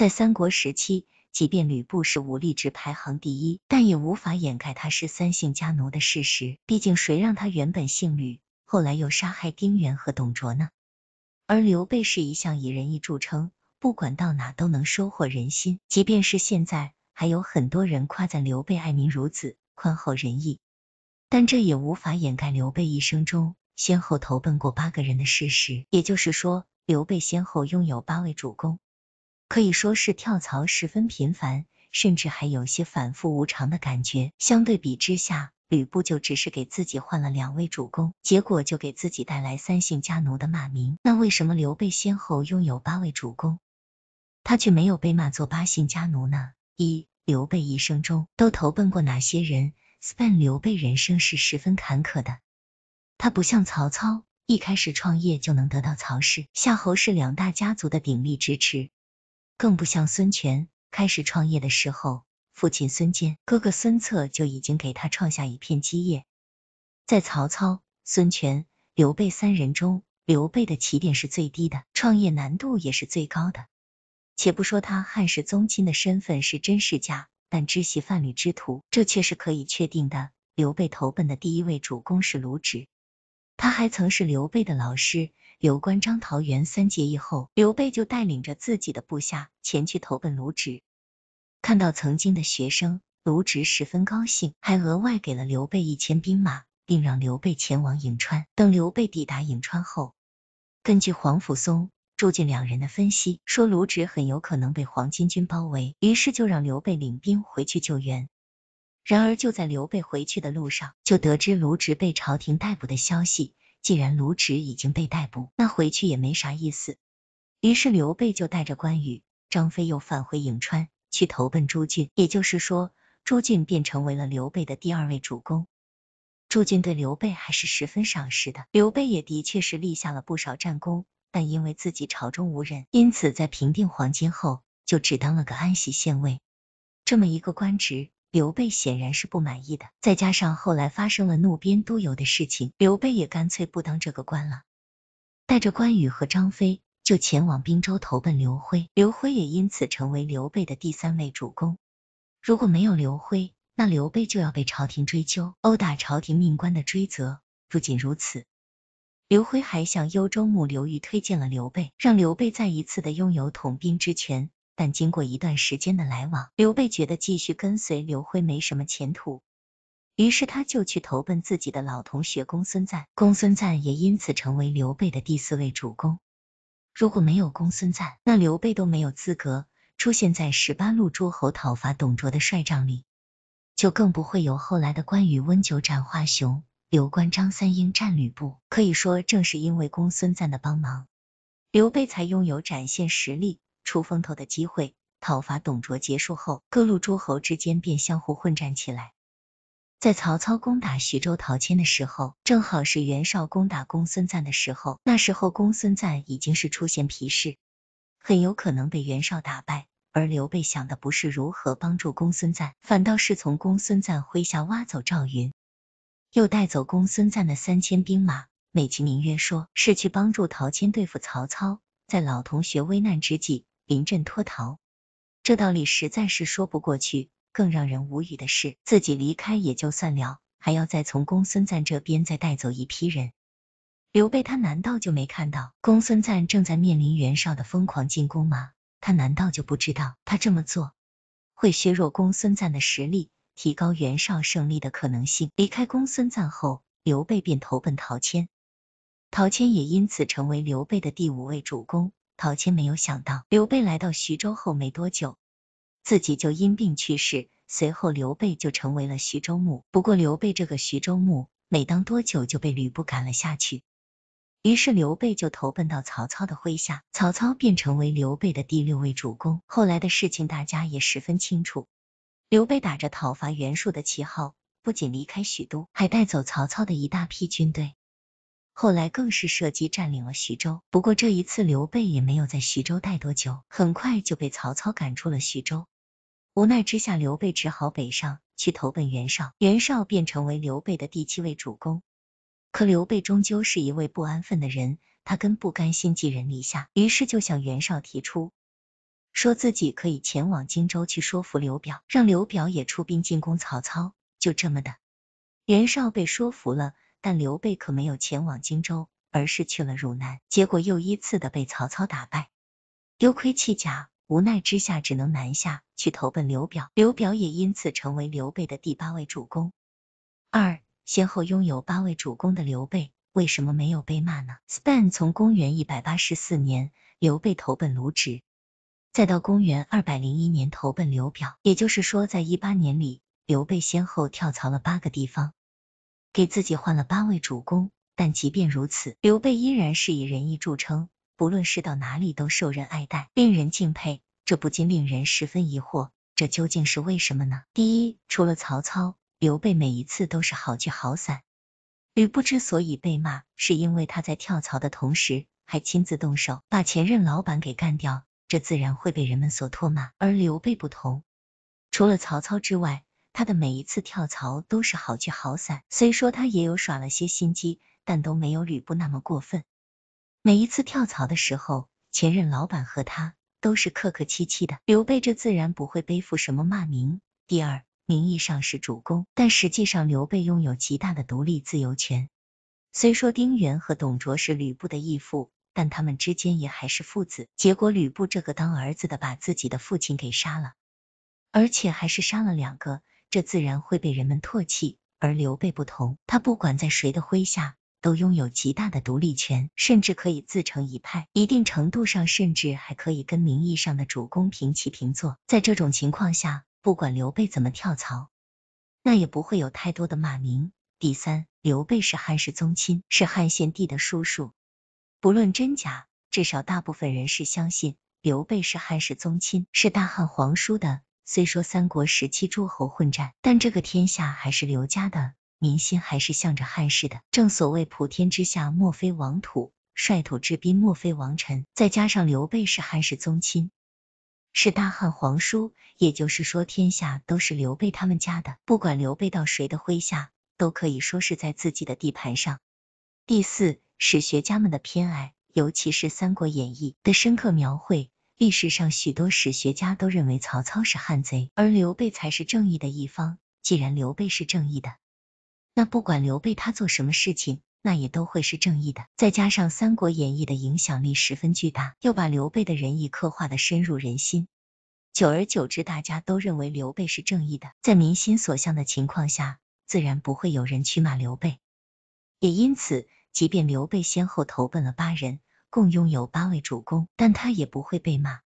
在三国时期，即便吕布是武力值排行第一，但也无法掩盖他是三姓家奴的事实。毕竟谁让他原本姓吕，后来又杀害丁原和董卓呢？而刘备是一向以仁义著称，不管到哪都能收获人心。即便是现在，还有很多人夸赞刘备爱民如子、宽厚仁义。但这也无法掩盖刘备一生中先后投奔过八个人的事实。也就是说，刘备先后拥有八位主公。可以说是跳槽十分频繁，甚至还有些反复无常的感觉。相对比之下，吕布就只是给自己换了两位主公，结果就给自己带来三姓家奴的骂名。那为什么刘备先后拥有八位主公，他却没有被骂作八姓家奴呢？一、刘备一生中都投奔过哪些人？span 刘备人生是十分坎坷的，他不像曹操，一开始创业就能得到曹氏、夏侯氏两大家族的鼎力支持。更不像孙权开始创业的时候，父亲孙坚、哥哥孙策就已经给他创下一片基业。在曹操、孙权、刘备三人中，刘备的起点是最低的，创业难度也是最高的。且不说他汉室宗亲的身份是真是假，但知系范蠡之徒，这却是可以确定的。刘备投奔的第一位主公是卢植，他还曾是刘备的老师。刘关张桃园三结义后，刘备就带领着自己的部下前去投奔卢植。看到曾经的学生卢植十分高兴，还额外给了刘备一千兵马，并让刘备前往颍川。等刘备抵达颍川后，根据黄甫松、朱俊两人的分析，说卢植很有可能被黄巾军包围，于是就让刘备领兵回去救援。然而就在刘备回去的路上，就得知卢植被朝廷逮捕的消息。既然卢植已经被逮捕，那回去也没啥意思。于是刘备就带着关羽、张飞又返回颍川，去投奔朱俊。也就是说，朱俊便成为了刘备的第二位主公。朱俊对刘备还是十分赏识的。刘备也的确是立下了不少战功，但因为自己朝中无人，因此在平定黄巾后，就只当了个安息县尉，这么一个官职。刘备显然是不满意的，再加上后来发生了怒鞭督邮的事情，刘备也干脆不当这个官了，带着关羽和张飞就前往滨州投奔刘辉，刘辉也因此成为刘备的第三位主公。如果没有刘辉，那刘备就要被朝廷追究殴打朝廷命官的追责。不仅如此，刘辉还向幽州牧刘虞推荐了刘备，让刘备再一次的拥有统兵之权。但经过一段时间的来往，刘备觉得继续跟随刘辉没什么前途，于是他就去投奔自己的老同学公孙瓒。公孙瓒也因此成为刘备的第四位主公。如果没有公孙瓒，那刘备都没有资格出现在十八路诸侯讨伐董卓的帅帐里，就更不会有后来的关羽温酒斩华雄、刘关张三英战吕布。可以说，正是因为公孙瓒的帮忙，刘备才拥有展现实力。出风头的机会。讨伐董卓结束后，各路诸侯之间便相互混战起来。在曹操攻打徐州陶谦的时候，正好是袁绍攻打公孙瓒的时候。那时候公孙瓒已经是出现疲势，很有可能被袁绍打败。而刘备想的不是如何帮助公孙瓒，反倒是从公孙瓒麾下挖走赵云，又带走公孙瓒的三千兵马，美其名曰说是去帮助陶谦对付曹操。在老同学危难之际。临阵脱逃，这道理实在是说不过去。更让人无语的是，自己离开也就算了，还要再从公孙瓒这边再带走一批人。刘备他难道就没看到公孙瓒正在面临袁绍的疯狂进攻吗？他难道就不知道他这么做会削弱公孙瓒的实力，提高袁绍胜利的可能性？离开公孙瓒后，刘备便投奔陶谦，陶谦也因此成为刘备的第五位主公。陶谦没有想到，刘备来到徐州后没多久，自己就因病去世。随后刘备就成为了徐州牧。不过刘备这个徐州牧，没当多久就被吕布赶了下去。于是刘备就投奔到曹操的麾下，曹操便成为刘备的第六位主公。后来的事情大家也十分清楚，刘备打着讨伐袁术的旗号，不仅离开许都，还带走曹操的一大批军队。后来更是设计占领了徐州，不过这一次刘备也没有在徐州待多久，很快就被曹操赶出了徐州。无奈之下，刘备只好北上去投奔袁绍，袁绍便成为刘备的第七位主公。可刘备终究是一位不安分的人，他根不甘心寄人篱下，于是就向袁绍提出，说自己可以前往荆州去说服刘表，让刘表也出兵进攻曹操。就这么的，袁绍被说服了。但刘备可没有前往荆州，而是去了汝南，结果又一次的被曹操打败，丢盔弃甲，无奈之下只能南下去投奔刘表，刘表也因此成为刘备的第八位主公。二，先后拥有八位主公的刘备，为什么没有被骂呢？从公元一百八十四年刘备投奔卢植，再到公元二百零一年投奔刘表，也就是说，在一八年里，刘备先后跳槽了八个地方。给自己换了八位主公，但即便如此，刘备依然是以仁义著称，不论是到哪里都受人爱戴，令人敬佩。这不禁令人十分疑惑，这究竟是为什么呢？第一，除了曹操，刘备每一次都是好聚好散。吕布之所以被骂，是因为他在跳槽的同时，还亲自动手把前任老板给干掉，这自然会被人们所唾骂。而刘备不同，除了曹操之外，他的每一次跳槽都是好聚好散，虽说他也有耍了些心机，但都没有吕布那么过分。每一次跳槽的时候，前任老板和他都是客客气气的。刘备这自然不会背负什么骂名。第二，名义上是主公，但实际上刘备拥有极大的独立自由权。虽说丁原和董卓是吕布的义父，但他们之间也还是父子。结果吕布这个当儿子的把自己的父亲给杀了，而且还是杀了两个。这自然会被人们唾弃，而刘备不同，他不管在谁的麾下，都拥有极大的独立权，甚至可以自成一派，一定程度上甚至还可以跟名义上的主公平起平坐。在这种情况下，不管刘备怎么跳槽，那也不会有太多的骂名。第三，刘备是汉室宗亲，是汉献帝的叔叔，不论真假，至少大部分人是相信刘备是汉室宗亲，是大汉皇叔的。虽说三国时期诸侯混战，但这个天下还是刘家的，民心还是向着汉室的。正所谓普天之下莫非王土，率土之滨莫非王臣。再加上刘备是汉室宗亲，是大汉皇叔，也就是说天下都是刘备他们家的。不管刘备到谁的麾下，都可以说是在自己的地盘上。第四，史学家们的偏爱，尤其是《三国演义》的深刻描绘。历史上许多史学家都认为曹操是汉贼，而刘备才是正义的一方。既然刘备是正义的，那不管刘备他做什么事情，那也都会是正义的。再加上《三国演义》的影响力十分巨大，又把刘备的仁义刻画的深入人心，久而久之，大家都认为刘备是正义的。在民心所向的情况下，自然不会有人去骂刘备。也因此，即便刘备先后投奔了八人。共拥有八位主公，但他也不会被骂。